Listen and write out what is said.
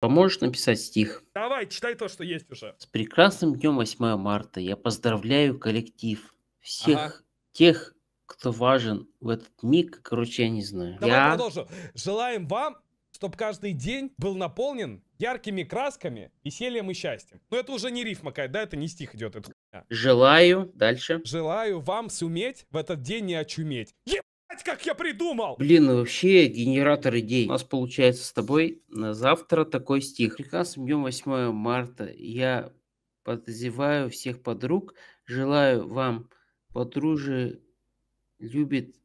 Поможешь написать стих? Давай, читай то, что есть уже. С прекрасным днем 8 марта я поздравляю коллектив. Всех ага. тех, кто важен в этот миг, короче, я не знаю. Давай я... продолжу. Желаем вам, чтобы каждый день был наполнен яркими красками, весельем и счастьем. Но ну, это уже не рифма какая да? Это не стих идет. Это... Желаю. Дальше. Желаю вам суметь в этот день не очуметь. Е... Блять, как я придумал! Блин, ну вообще генератор идей. У нас получается с тобой на завтра такой стих. Прекрасным днем 8 марта. Я подзываю всех подруг. Желаю вам подружи любит